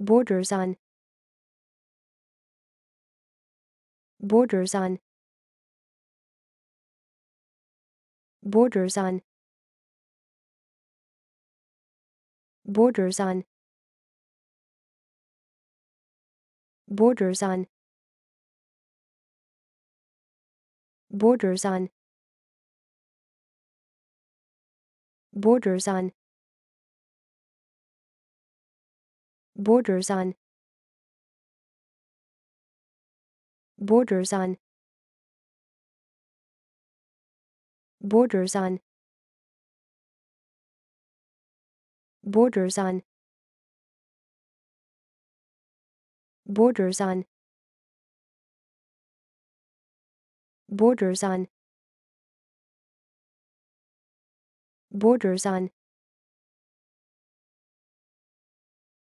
borders on borders on borders on borders on borders on borders on borders on borders on borders on borders on borders on borders on borders on borders on